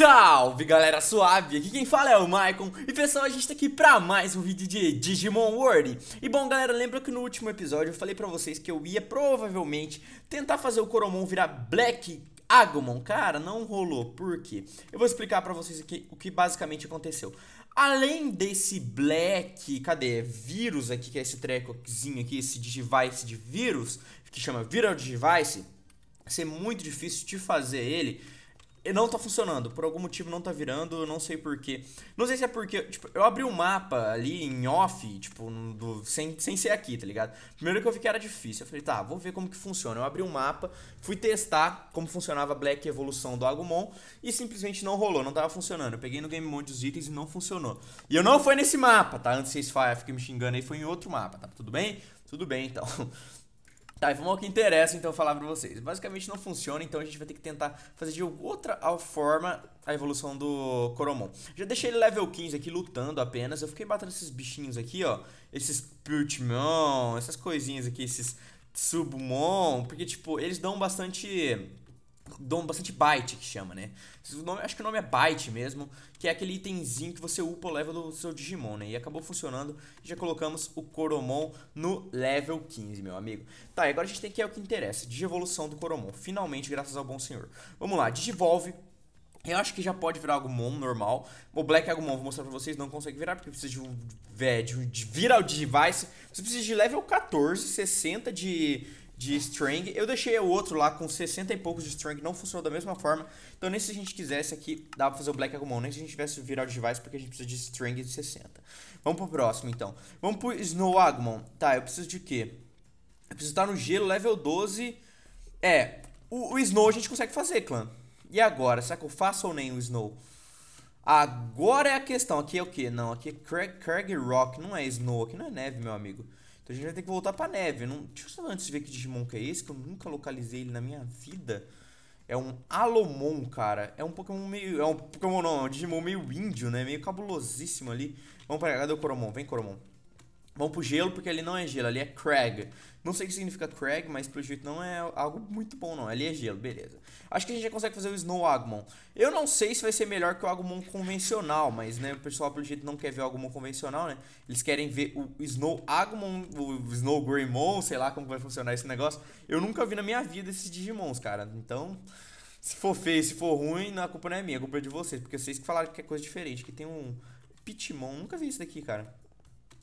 Salve galera suave, aqui quem fala é o Maicon E pessoal, a gente tá aqui pra mais um vídeo de Digimon World E bom galera, lembra que no último episódio eu falei pra vocês que eu ia provavelmente tentar fazer o Coromon virar Black Agumon Cara, não rolou, por quê? Eu vou explicar pra vocês aqui o que basicamente aconteceu Além desse Black, cadê? É vírus aqui, que é esse trecozinho aqui, esse Digivice de vírus Que chama Viral Digivice Ser muito difícil de fazer ele não tá funcionando. Por algum motivo não tá virando, não sei porquê. Não sei se é porque, tipo, eu abri um mapa ali em off, tipo, do, sem, sem ser aqui, tá ligado? Primeiro que eu vi que era difícil. Eu falei, tá, vou ver como que funciona. Eu abri um mapa, fui testar como funcionava a Black Evolução do Agumon e simplesmente não rolou, não tava funcionando. Eu peguei no Game Mode os itens e não funcionou. E eu não foi nesse mapa, tá? Antes vocês fiquem me xingando aí, foi em outro mapa, tá? Tudo bem? Tudo bem, então. Tá, e vamos ao que interessa então falar para vocês. Basicamente não funciona, então a gente vai ter que tentar fazer de outra forma a evolução do Coromon. Já deixei ele level 15 aqui lutando apenas. Eu fiquei batendo esses bichinhos aqui, ó. Esses Piltmon, essas coisinhas aqui, esses Submon Porque, tipo, eles dão bastante dão bastante byte que chama, né? acho que o nome é byte mesmo, que é aquele itemzinho que você upa o level do seu Digimon, né? E acabou funcionando. já colocamos o Coromon no level 15, meu amigo. Tá, e agora a gente tem que é o que interessa, evolução do Coromon. Finalmente, graças ao bom senhor. Vamos lá, digivolve eu acho que já pode virar Agumon normal. O Black é Agumon, vou mostrar pra vocês, não consegue virar, porque precisa de um. É, de, de virar o Digivice. Você precisa de level 14, 60 de de string. Eu deixei o outro lá com 60 e poucos de string, não funcionou da mesma forma. Então, nem se a gente quisesse aqui, dá pra fazer o black agumon nem se a gente tivesse o de device, porque a gente precisa de string de 60. Vamos pro próximo, então. Vamos pro Snow Agumon. Tá, eu preciso de quê? Eu preciso estar no gelo, level 12. É, o, o Snow a gente consegue fazer, clã. E agora? Será que eu faço ou nem o Snow? Agora é a questão. Aqui é o que? Não, aqui é Craig, Craig Rock. Não é Snow, aqui não é neve, meu amigo. Então a gente vai ter que voltar pra neve. Não, deixa eu antes ver que Digimon que é esse, que eu nunca localizei ele na minha vida. É um Alomon, cara. É um Pokémon meio. É um Pokémon não, é um Digimon meio índio, né? Meio cabulosíssimo ali. Vamos pra cadê o Coromon? Vem, Coromon. Vamos pro gelo, porque ali não é gelo, ali é crag. Não sei o que significa crag, mas pelo jeito não é algo muito bom, não. Ali é gelo, beleza. Acho que a gente já consegue fazer o Snow Agumon. Eu não sei se vai ser melhor que o Agumon convencional, mas né, o pessoal pelo jeito não quer ver o Agumon convencional, né? Eles querem ver o Snow Agumon, o Snow Greymon, sei lá como vai funcionar esse negócio. Eu nunca vi na minha vida esses Digimons, cara. Então, se for feio, se for ruim, a culpa não é minha, a culpa é de vocês, porque vocês que falaram que é coisa diferente, que tem um Pitmon Nunca vi isso daqui, cara.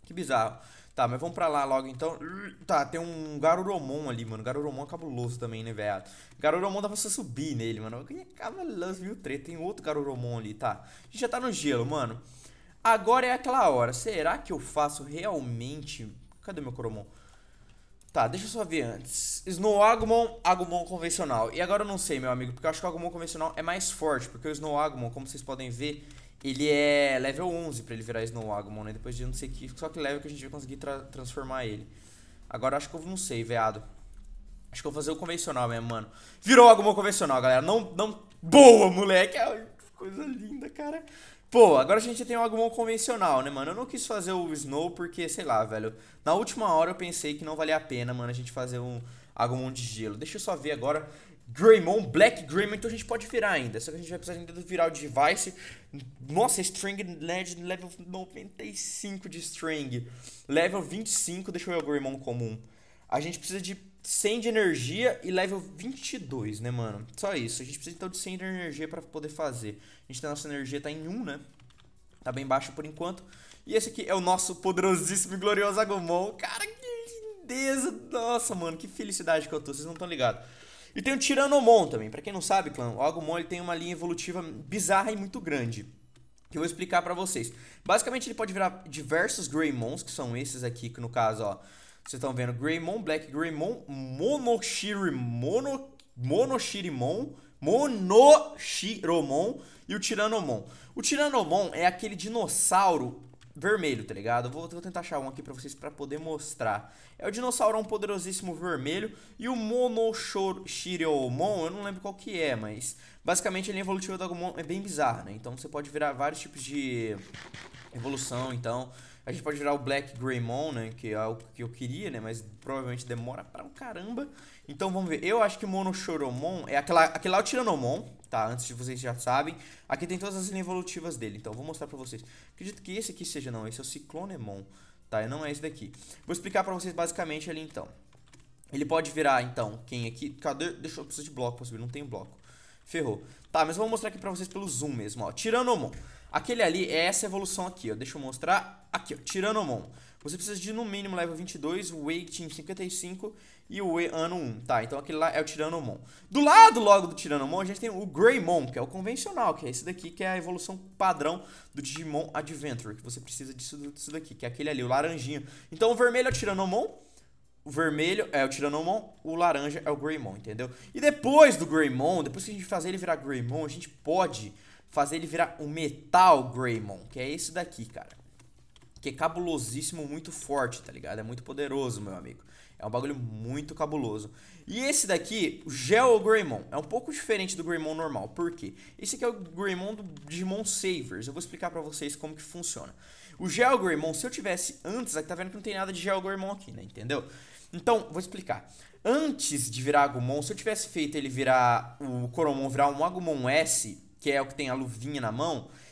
Que bizarro. Tá, mas vamos pra lá logo então. Tá, tem um Garuromon ali, mano. Garuromon é cabuloso também, né, velho? Garuromon dá pra você subir nele, mano. Que cabuloso, viu, treta? Tem outro Garuromon ali, tá. A gente já tá no gelo, mano. Agora é aquela hora. Será que eu faço realmente... Cadê meu Coromon? Tá, deixa eu só ver antes. Snow Agumon, Agumon convencional. E agora eu não sei, meu amigo, porque eu acho que o Agumon convencional é mais forte, porque o Snow Agumon, como vocês podem ver, ele é level 11 para ele virar Agumon, né? Depois de não sei que. Só que level que a gente vai conseguir tra transformar ele. Agora acho que eu não sei, veado. Acho que eu vou fazer o convencional mesmo, mano. Virou Agumon convencional, galera. Não, não. Boa, moleque! É Ai, coisa linda, cara. Pô, agora a gente tem o Agumon convencional, né, mano? Eu não quis fazer o Snow porque, sei lá, velho. Na última hora eu pensei que não valia a pena, mano, a gente fazer um Agumon de gelo. Deixa eu só ver agora. Greymon, Black Greymon, então a gente pode virar ainda. Só que a gente vai precisar ainda virar o device. Nossa, string legend, level 95 de string. Level 25, deixa eu ver o Greymon comum. A gente precisa de 100 de energia e level 22, né, mano? Só isso. A gente precisa então de 100 de energia para poder fazer. A gente tem a nossa energia tá em 1, né? Tá bem baixo por enquanto. E esse aqui é o nosso poderosíssimo e glorioso Agumon. Cara, que lindeza! Nossa, mano, que felicidade que eu tô. Vocês não estão ligados. E tem o Tiranomon também. Para quem não sabe, clã, o Agumon ele tem uma linha evolutiva bizarra e muito grande. Que eu vou explicar para vocês. Basicamente, ele pode virar diversos Greymons, que são esses aqui, que no caso, ó. Vocês estão vendo Greymon, Black Greymon, Monoshirimon, Monoshirimon, Monoshiromon e o Tiranomon. O Tiranomon é aquele dinossauro vermelho, tá ligado? Vou, vou tentar achar um aqui pra vocês pra poder mostrar. É o Dinossaurão Poderosíssimo Vermelho e o Monoshiromon, eu não lembro qual que é, mas... Basicamente a linha é evolutiva do Agumon é bem bizarra, né? Então você pode virar vários tipos de evolução, então... A gente pode virar o Black Greymon, né? Que é o que eu queria, né? Mas provavelmente demora pra um caramba. Então vamos ver. Eu acho que o Monochoromon é aquela, aquele lá é o Tiranomon, tá? Antes de vocês já sabem. Aqui tem todas as linhas evolutivas dele, então vou mostrar pra vocês. Acredito que esse aqui seja, não. Esse é o Ciclonemon, tá? E não é esse daqui. Vou explicar pra vocês basicamente ali então. Ele pode virar, então, quem aqui... Cadê? Deixa eu precisar de bloco pra subir, não tem bloco. Ferrou. Tá, mas eu vou mostrar aqui pra vocês pelo zoom mesmo, ó. Tiranomon. Aquele ali é essa evolução aqui, ó. Deixa eu mostrar. Aqui, ó. Tiranomon. Você precisa de no mínimo level 22, weight em 55 e o ano 1. Tá, então aquele lá é o Tiranomon. Do lado logo do Tiranomon, a gente tem o Greymon, que é o convencional, que é esse daqui, que é a evolução padrão do Digimon Adventure, que você precisa disso, disso daqui, que é aquele ali, o laranjinho. Então o vermelho é o Tiranomon, o vermelho é o Tiranomon, o laranja é o Greymon, entendeu? E depois do Greymon, depois que a gente fazer ele virar Greymon, a gente pode fazer ele virar o Metal Greymon, que é esse daqui, cara que é cabulosíssimo, muito forte, tá ligado? É muito poderoso, meu amigo. É um bagulho muito cabuloso. E esse daqui, o Gel Greymon, é um pouco diferente do Greymon normal. Por quê? Esse aqui é o Greymon do Digimon Savers. Eu vou explicar pra vocês como que funciona. O Gel Greymon, se eu tivesse antes, aqui tá vendo que não tem nada de Gel Greymon aqui, né? Entendeu? Então, vou explicar. Antes de virar Agumon, se eu tivesse feito ele virar o Coromon virar um Agumon S, que é o que tem a luvinha na mão,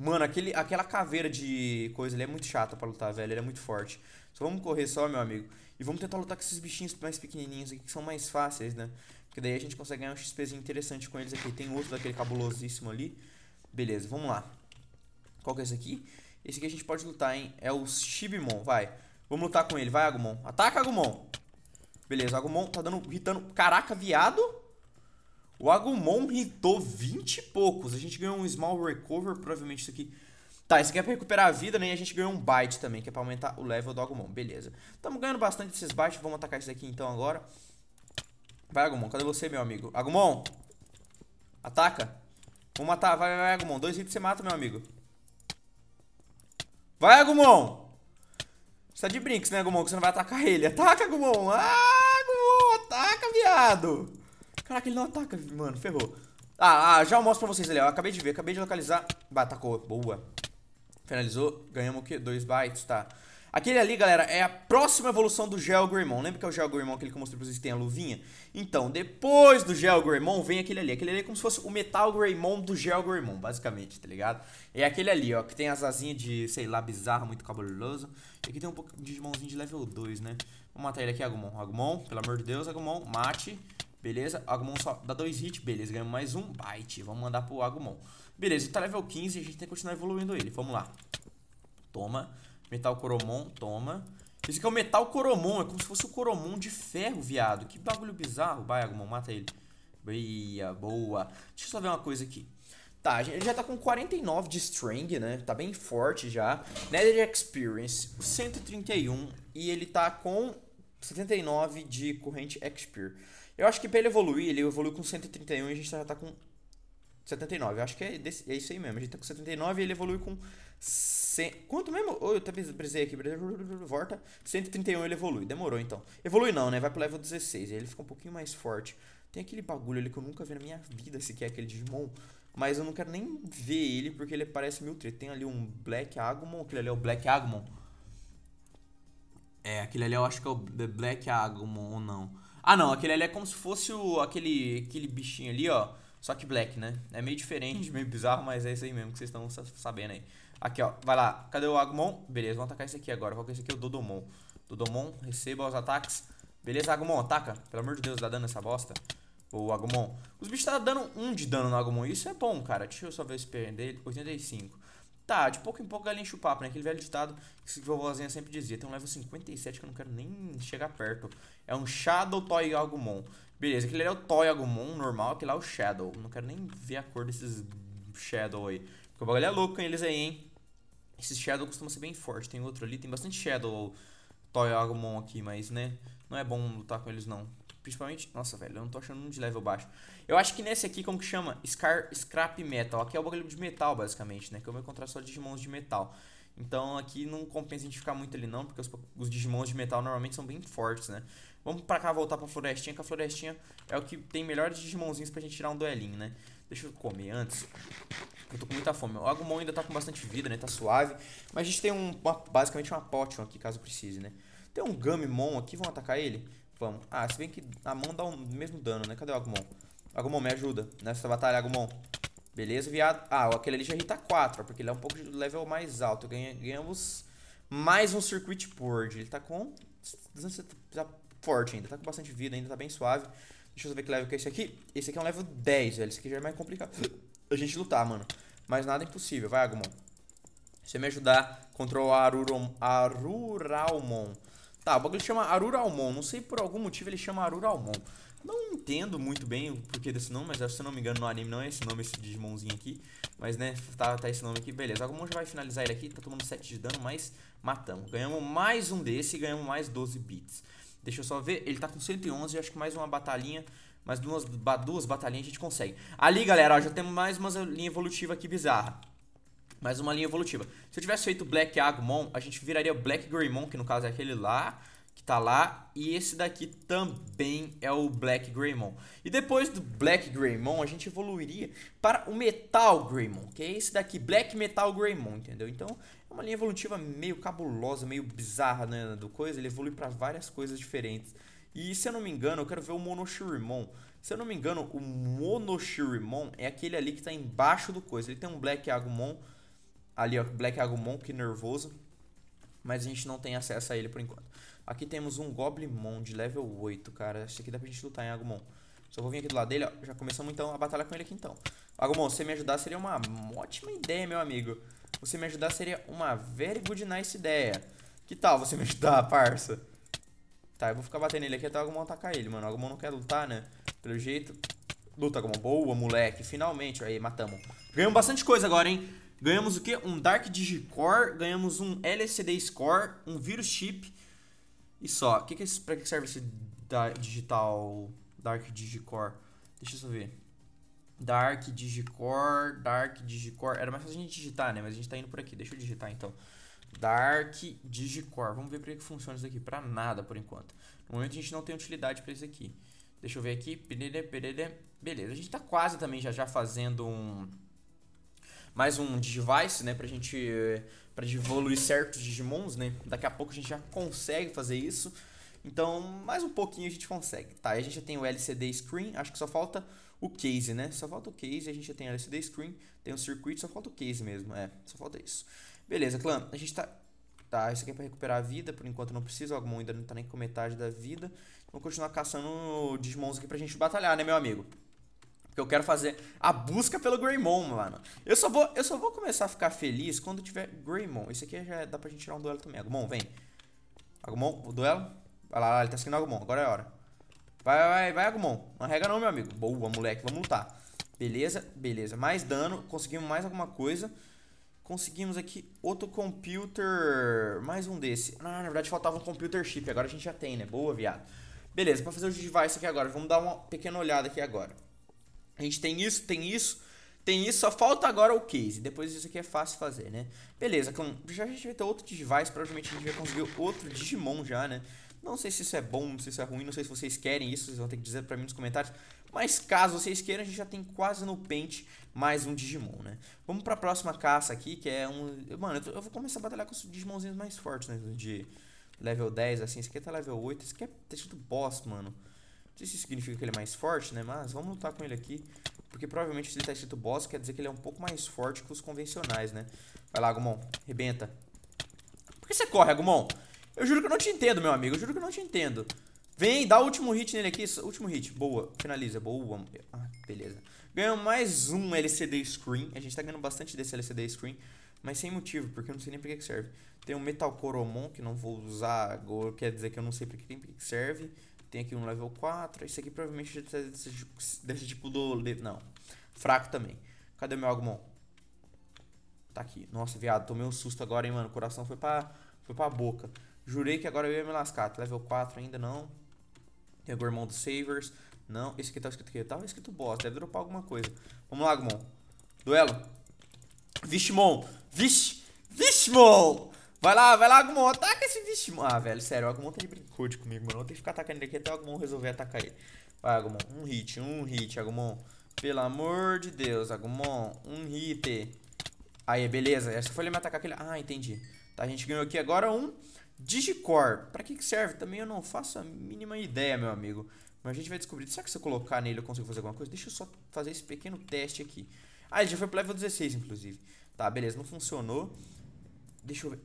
Mano, aquele, aquela caveira de coisa ali é muito chata para lutar, velho. Ele é muito forte. Só vamos correr só, meu amigo. E vamos tentar lutar com esses bichinhos mais pequenininhos aqui, que são mais fáceis, né? Porque daí a gente consegue ganhar um XPzinho interessante com eles aqui. Tem outro daquele cabulosíssimo ali. Beleza, vamos lá. Qual que é esse aqui? Esse aqui a gente pode lutar, hein? É o Shibimon, vai. Vamos lutar com ele, vai, Agumon. Ataca, Agumon. Beleza, Agumon tá dando, hitando. Caraca, viado. O Agumon hitou 20 e poucos. A gente ganhou um Small Recover, provavelmente isso aqui... Tá, isso aqui é pra recuperar a vida, né? E a gente ganhou um Bite também, que é pra aumentar o level do Agumon. Beleza. Tamo ganhando bastante desses Bites. Vamos atacar isso aqui então agora. Vai, Agumon. Cadê você, meu amigo? Agumon! Ataca. Vamos matar. Vai, vai, vai, Agumon. Dois hits você mata, meu amigo. Vai, Agumon! Você tá de brinks, né, Agumon? Que você não vai atacar ele. Ataca, Agumon! Ah, Agumon! Ataca, viado! Caraca, ele não ataca, mano, ferrou. Ah, ah, já eu mostro pra vocês ali, ó. Acabei de ver, acabei de localizar. Bah, atacou, boa. Finalizou, ganhamos o quê? Dois bytes, tá. Aquele ali, galera, é a próxima evolução do Gel Lembra que é o Gel aquele que eu mostrei pra vocês que tem a luvinha? Então, depois do Gel vem aquele ali. Aquele ali é como se fosse o Metal do Gel basicamente, tá ligado? É aquele ali, ó, que tem as asinhas de, sei lá, bizarro, muito cabuloso. E aqui tem um pouco de Digimonzinho de level 2, né? Vamos matar ele aqui, Agumon. Agumon, pelo amor de Deus, Agumon, mate. Beleza? Agumon só dá dois hits, beleza, ganhamos mais um byte. Vamos mandar pro Agumon. Beleza, tá level 15 e a gente tem que continuar evoluindo ele. Vamos lá. Toma. Metal Coromon, toma. Esse aqui é o Metal Coromon, é como se fosse o Coromon de ferro, viado. Que bagulho bizarro. Vai, Agumon, mata ele. Ia, boa. Deixa eu só ver uma coisa aqui. Tá, ele já tá com 49 de strength né? Tá bem forte já. Nether Experience, 131. E ele tá com 79 de corrente Experience. Eu acho que pra ele evoluir, ele evoluiu com 131 e a gente já tá com 79. Eu acho que é, desse, é isso aí mesmo. A gente tá com 79 e ele evolui com 100. Quanto mesmo? Oh, eu até brisei aqui. Volta. 131 ele evolui. Demorou então. Evolui não, né? Vai pro level 16. ele fica um pouquinho mais forte. Tem aquele bagulho ali que eu nunca vi na minha vida sequer, aquele Digimon. Mas eu não quero nem ver ele porque ele parece mil treta. Tem ali um Black Agumon. Aquele ali é o Black Agumon. É, aquele ali eu acho que é o Black Agumon ou não. Ah, não, aquele ali é como se fosse o, aquele, aquele bichinho ali, ó. Só que black, né? É meio diferente, uhum. meio bizarro, mas é isso aí mesmo que vocês estão sabendo aí. Aqui, ó. Vai lá. Cadê o Agumon? Beleza, vamos atacar esse aqui agora. Qual que é esse aqui? É o Dodomon. Dodomon, receba os ataques. Beleza, Agumon, ataca. Pelo amor de Deus, dá dano essa bosta. O Agumon. Os bichos tá dando 1 um de dano no Agumon. Isso é bom, cara. Deixa eu só ver o SP dele. 85. Tá, de pouco em pouco galinha chupa papo, né? Aquele velho ditado que vovozinha sempre dizia. Tem um level 57 que eu não quero nem chegar perto. É um Shadow Toy Agumon. Beleza, aquele ali é o Toy Agumon normal, aquele lá é o Shadow. Não quero nem ver a cor desses Shadow aí. Porque o bagulho é louco, hein? Eles aí, hein? Esses Shadow costumam ser bem fortes. Tem outro ali, tem bastante Shadow Toy Agumon aqui, mas, né? Não é bom lutar com eles, não. Principalmente. Nossa, velho, eu não tô achando um de level baixo. Eu acho que nesse aqui, como que chama? Scar, Scrap Metal. Aqui é o bagulho de metal, basicamente, né? Que eu vou encontrar só Digimons de metal. Então aqui não compensa a gente ficar muito ali, não, porque os, os Digimons de metal normalmente são bem fortes, né? Vamos pra cá voltar pra florestinha, que a florestinha é o que tem melhores Digimonzinhos pra gente tirar um duelinho, né? Deixa eu comer antes. Eu tô com muita fome. O Agumon ainda tá com bastante vida, né? Tá suave. Mas a gente tem um, uma, basicamente uma Potion aqui, caso precise, né? Tem um Gamimon aqui, vamos atacar ele? Vamos. Ah, se bem que a mão dá o mesmo dano, né? Cadê o Agumon? Agumon, me ajuda nessa batalha, Agumon. Beleza, viado? Ah, aquele ali já irrita 4, porque ele é um pouco de level mais alto. Ganhamos mais um circuit board. Ele tá com... Tá forte ainda, tá com bastante vida ainda, tá bem suave. Deixa eu ver que level que é esse aqui. Esse aqui é um level 10, velho. Esse aqui já é mais complicado a gente lutar, mano. Mas nada é impossível. Vai, Agumon. Se você me ajudar contra o Arurom, Aruralmon Tá, o bagulho chama Aruralmon. Não sei por algum motivo ele chama Aruralmon. Não entendo muito bem o porquê desse nome, mas se eu não me engano no anime não é esse nome, esse Digimonzinho aqui. Mas né, tá, tá esse nome aqui, beleza. Agumon já vai finalizar ele aqui, tá tomando 7 de dano, mas matamos. Ganhamos mais um desse e ganhamos mais 12 bits. Deixa eu só ver, ele tá com 111, acho que mais uma batalhinha, mais duas, duas batalhinhas a gente consegue. Ali galera, ó, já temos mais uma linha evolutiva aqui bizarra. Mas uma linha evolutiva. Se eu tivesse feito Black Agumon, a gente viraria Black Greymon, que no caso é aquele lá, que tá lá. E esse daqui também é o Black Greymon. E depois do Black Greymon, a gente evoluiria para o Metal Greymon, que é esse daqui, Black Metal Greymon, entendeu? Então, é uma linha evolutiva meio cabulosa, meio bizarra, né, do coisa. Ele evolui para várias coisas diferentes. E se eu não me engano, eu quero ver o Monoshirimon. Se eu não me engano, o Monoshirimon é aquele ali que tá embaixo do coisa. Ele tem um Black Agumon ali, ó, Black Agumon que nervoso. Mas a gente não tem acesso a ele por enquanto. Aqui temos um Goblimon de level 8, cara. Esse aqui dá pra gente lutar em Agumon. Só vou vir aqui do lado dele, ó. Já começamos então a batalha com ele aqui então. Agumon, você me ajudar seria uma ótima ideia, meu amigo. Você me ajudar seria uma very good nice ideia. Que tal você me ajudar, parça? Tá, eu vou ficar batendo ele aqui até o Agumon atacar ele, mano. O Agumon não quer lutar, né? Pelo jeito. Luta, Agumon. Boa, moleque. Finalmente. Aí, matamos. Ganhamos bastante coisa agora, hein? Ganhamos o que? Um Dark Digicore, ganhamos um LCD Score, um Virus Chip e só. Que que é, pra que serve esse da, digital Dark Digicore? Deixa eu ver. Dark Digicore, Dark Digicore. Era mais fácil a gente digitar, né? Mas a gente tá indo por aqui. Deixa eu digitar então. Dark Digicore. Vamos ver para que funciona isso aqui. Para nada por enquanto. No momento a gente não tem utilidade para isso aqui. Deixa eu ver aqui. Beleza, a gente tá quase também já já fazendo um mais um device, né? Pra gente pra gente evoluir certos Digimons, né? Daqui a pouco a gente já consegue fazer isso. Então, mais um pouquinho a gente consegue. Tá, a gente já tem o LCD Screen, acho que só falta o case, né? Só falta o case, a gente já tem o LCD Screen, tem o circuito, só falta o case mesmo, é, só falta isso. Beleza, clã, a gente tá... Tá, isso aqui é pra recuperar a vida, por enquanto não precisa, algum ainda não tá nem com metade da vida. Vamos continuar caçando Digimons aqui pra gente batalhar, né, meu amigo? eu quero fazer a busca pelo Greymon, mano. Eu só vou, eu só vou começar a ficar feliz quando tiver Greymon. Isso aqui já dá pra gente tirar um duelo também. Agumon, vem. Agumon, o duelo. Vai lá, lá ele tá seguindo Agumon. Agora é a hora. Vai, vai, vai, Agumon. Não arrega não, meu amigo. Boa, moleque. Vamos lutar. Beleza, beleza. Mais dano. Conseguimos mais alguma coisa. Conseguimos aqui outro computer. Mais um desse. Ah, na verdade faltava um computer chip. Agora a gente já tem, né? Boa, viado. Beleza, pra fazer o device aqui agora. Vamos dar uma pequena olhada aqui agora. A gente tem isso, tem isso, tem isso, só falta agora o case. Depois isso aqui é fácil fazer, né? Beleza, já a gente vai ter outro Digivice, provavelmente a gente vai conseguir outro Digimon já, né? Não sei se isso é bom, não sei se isso é ruim, não sei se vocês querem isso, vocês vão ter que dizer pra mim nos comentários. Mas caso vocês queiram, a gente já tem quase no pente mais um Digimon, né? Vamos pra próxima caça aqui, que é um... Mano, eu vou começar a batalhar com os Digimonzinhos mais fortes, né? De level 10, assim. Esse aqui tá level 8, esse aqui é... tá escrito boss, mano sei se isso significa que ele é mais forte, né? Mas vamos lutar com ele aqui. Porque provavelmente se ele tá escrito boss, quer dizer que ele é um pouco mais forte que os convencionais, né? Vai lá, Agumon. Rebenta. Por que você corre, Agumon? Eu juro que eu não te entendo, meu amigo. Eu juro que eu não te entendo. Vem, dá o último hit nele aqui. Último hit. Boa. Finaliza. Boa. Ah, beleza. Ganhamos mais um LCD Screen. A gente tá ganhando bastante desse LCD Screen. Mas sem motivo, porque eu não sei nem pra que serve. Tem o Metal Coromon, que não vou usar agora. Quer dizer que eu não sei pra que serve. Tem aqui um level 4. esse aqui provavelmente deve tipo, desse tipo do... Não. Fraco também. Cadê meu Agumon? Tá aqui. Nossa, viado. Tomei um susto agora, hein, mano. O coração foi pra, foi pra boca. Jurei que agora eu ia me lascar. Tá level 4 ainda não. Tem o irmão dos Savers. Não. Esse aqui tava tá escrito aqui. tá Tava escrito boss. Deve dropar alguma coisa. Vamos lá, Agumon. Duelo. Vishmon. Vish... Vishmon! Vai lá, vai lá, Agumon, ataca esse bicho. Ah, velho, sério, o Agumon tá de brincode comigo, mano. Eu vou ter que ficar atacando ele aqui até o Agumon resolver atacar ele. Vai, Agumon, um hit, um hit, Agumon. Pelo amor de Deus, Agumon, um hit. Aí, beleza, essa foi ele me atacar aquele... Ah, entendi. Tá, a gente ganhou aqui agora um Digicore. Pra que que serve? Também eu não faço a mínima ideia, meu amigo. Mas a gente vai descobrir. Será que se eu colocar nele eu consigo fazer alguma coisa? Deixa eu só fazer esse pequeno teste aqui. Ah, ele já foi pro level 16, inclusive. Tá, beleza, não funcionou. Deixa eu ver.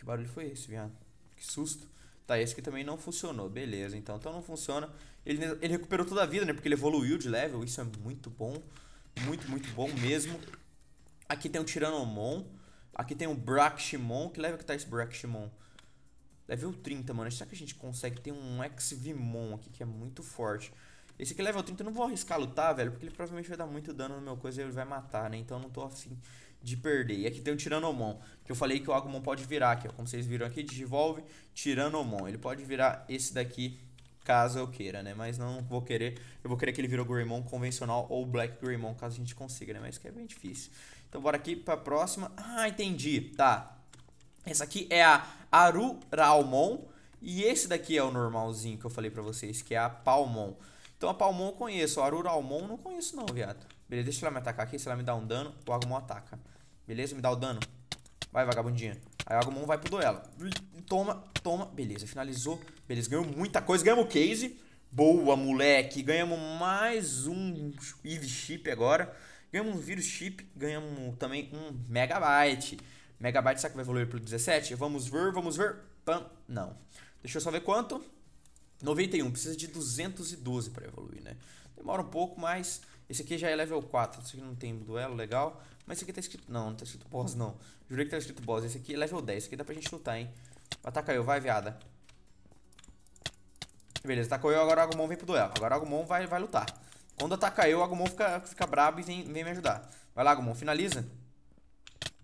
Que barulho foi esse, viado? Que susto. Tá, esse aqui também não funcionou. Beleza, então. Então não funciona. Ele, ele recuperou toda a vida, né? Porque ele evoluiu de level. Isso é muito bom. Muito, muito bom mesmo. Aqui tem um Tiranomon. Aqui tem um Braximon. Que level que tá esse Braximon? Level 30, mano. Será que a gente consegue ter um Exvimon aqui que é muito forte? Esse aqui é level 30, eu não vou arriscar lutar, velho, porque ele provavelmente vai dar muito dano no meu coisa e ele vai matar, né? Então eu não tô afim de perder. E aqui tem o Tiranomon, que eu falei que o Agumon pode virar aqui, ó, como vocês viram aqui, desenvolve Tiranomon. Ele pode virar esse daqui caso eu queira, né? Mas não vou querer, eu vou querer que ele virou Greymon convencional ou Black Greymon, caso a gente consiga, né? Mas que é bem difícil. Então bora aqui pra próxima. Ah, entendi, tá. Essa aqui é a Aruralmon e esse daqui é o normalzinho que eu falei pra vocês, que é a Palmon. Então a Palmon eu conheço, a Aruralmon não conheço não, viado. Beleza, deixa ela me atacar aqui. Se ela me dá um dano, o Agumon ataca. Beleza, me dá o dano. Vai, vagabundinha. Aí o Agumon vai pro duelo. Toma, toma. Beleza, finalizou. Beleza, ganhamos muita coisa. Ganhamos o case. Boa, moleque. Ganhamos mais um Eve Chip agora. Ganhamos um vírus chip, ganhamos também um megabyte. Megabyte, será que vai evoluir pro 17? Vamos ver, vamos ver. Pam, não. Deixa eu só ver quanto. 91, precisa de 212 para evoluir, né? Demora um pouco, mas esse aqui já é level 4. Esse aqui não tem duelo, legal. Mas esse aqui tá escrito... Não, não tá escrito boss, não. Jurei que tá escrito boss. Esse aqui é level 10. Esse aqui dá pra gente lutar, hein. Ataca eu, vai, viada. Beleza, atacou eu. Agora o Agumon vem pro duelo. Agora o Agumon vai, vai lutar. Quando ataca eu, o Agumon fica, fica brabo e vem, vem me ajudar. Vai lá, Agumon. Finaliza.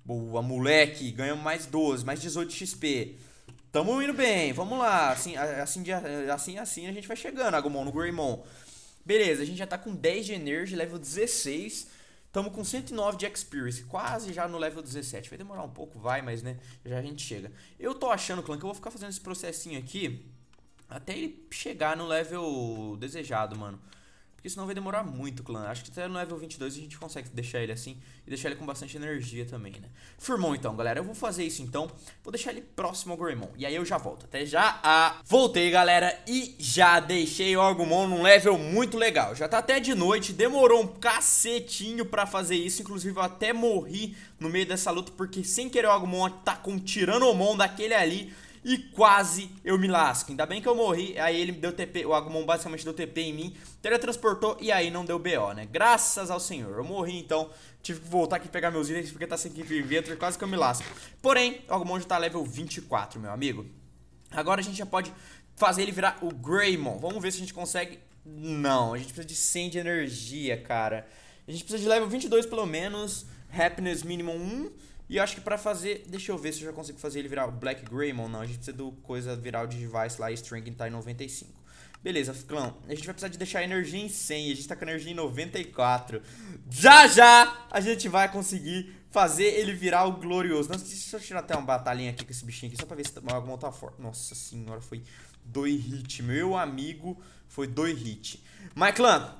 Boa, moleque. Ganhamos mais 12, mais 18 XP. Tamo indo bem, vamos lá. Assim, assim, assim, assim a gente vai chegando, Agumon, no Greymon. Beleza, a gente já tá com 10 de Energy, level 16. Estamos com 109 de Experience, quase já no level 17. Vai demorar um pouco, vai, mas né, já a gente chega. Eu tô achando, clã, que eu vou ficar fazendo esse processinho aqui até ele chegar no level desejado, mano porque senão vai demorar muito clã. Acho que até no level 22 a gente consegue deixar ele assim e deixar ele com bastante energia também, né? Firmou então, galera. Eu vou fazer isso então. Vou deixar ele próximo ao Greymon. E aí eu já volto. Até já. Ah, voltei, galera. E já deixei o Agumon num level muito legal. Já tá até de noite. Demorou um cacetinho pra fazer isso. Inclusive eu até morri no meio dessa luta porque sem querer o Agumon tá com o Tiranomon daquele ali e quase eu me lasco. Ainda bem que eu morri, aí ele deu TP, o Agumon basicamente deu TP em mim, teletransportou e aí não deu BO, né? Graças ao senhor. Eu morri então, tive que voltar aqui pegar meus itens porque tá sem Keep Inventor, quase que eu me lasco. Porém, o Agumon já tá level 24, meu amigo. Agora a gente já pode fazer ele virar o Greymon. Vamos ver se a gente consegue. Não, a gente precisa de 100 de energia, cara. A gente precisa de level 22 pelo menos, Happiness mínimo 1 e eu acho que para fazer, deixa eu ver se eu já consigo fazer ele virar o Black Greymon ou não. A gente precisa do coisa virar o device lá, string tá em 95. Beleza, clã, a gente vai precisar de deixar a energia em 100, a gente tá com a energia em 94. Já já a gente vai conseguir fazer ele virar o glorioso. Nossa, deixa eu tirar até uma batalhinha aqui com esse bichinho aqui, só pra ver se tá alguma outra forma. Nossa senhora, foi dois hit, meu amigo, foi dois hit. Mas clã,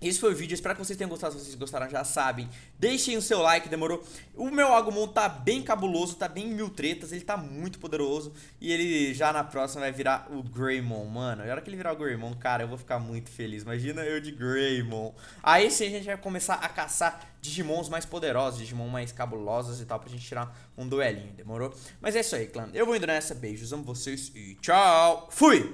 esse foi o vídeo, espero que vocês tenham gostado, se vocês gostaram já sabem Deixem o seu like, demorou? O meu Agumon tá bem cabuloso, tá bem mil tretas, ele tá muito poderoso E ele já na próxima vai virar o Greymon, mano E hora que ele virar o Greymon, cara, eu vou ficar muito feliz Imagina eu de Greymon Aí sim a gente vai começar a caçar Digimons mais poderosos, Digimon mais cabulosos e tal Pra gente tirar um duelinho, demorou? Mas é isso aí, clã, eu vou indo nessa, beijos, amo vocês e tchau Fui!